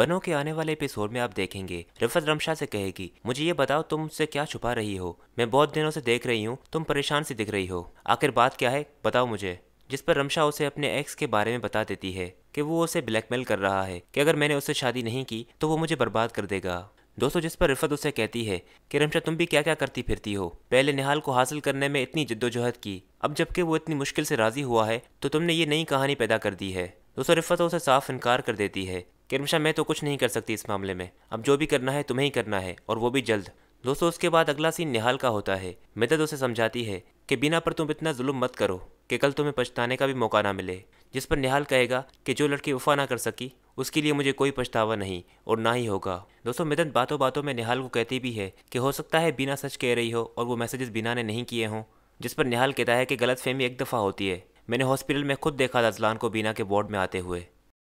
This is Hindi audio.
बनो के आने वाले एपिसोड में आप देखेंगे रिफत रमशा से कहेगी मुझे ये बताओ तुम उससे क्या छुपा रही हो मैं बहुत दिनों से देख रही हूँ तुम परेशान से दिख रही हो आखिर बात क्या है बताओ मुझे जिस पर रमशा उसे अपने एक्स के बारे में बता देती है कि वो उसे ब्लैकमेल कर रहा है कि अगर मैंने उससे शादी नहीं की तो वो मुझे बर्बाद कर देगा दोस्तों जिस पर रिफत उसे कहती है कि रमशा तुम भी क्या क्या करती फिरती हो पहले निहाल को हासिल करने में इतनी जद्दोजहद की अब जबकि वो इतनी मुश्किल से राजी हुआ है तो तुमने ये नई कहानी पैदा कर दी है दोस्तों रिफत उसे साफ इनकार कर देती है कि मैं तो कुछ नहीं कर सकती इस मामले में अब जो भी करना है तुम्हें ही करना है और वो भी जल्द दोस्तों उसके बाद अगला सीन निहाल का होता है मिदत उसे समझाती है कि बिना पर तुम इतना जुल्म मत करो कि कल तुम्हें पछताने का भी मौका ना मिले जिस पर निहाल कहेगा कि जो लड़की वफा ना कर सकी उसके लिए मुझे कोई पछतावा नहीं और ना ही होगा दोस्तों मिदन बातों बातों में निहाल को कहती भी है कि हो सकता है बिना सच कह रही हो और वो मैसेजेस बिना ने नहीं किए हों जिस पर निहाल कहता है कि गलत फहमी एक दफ़ा होती है मैंने हॉस्पिटल में खुद देखा अजलान को बीना के वार्ड में आते हुए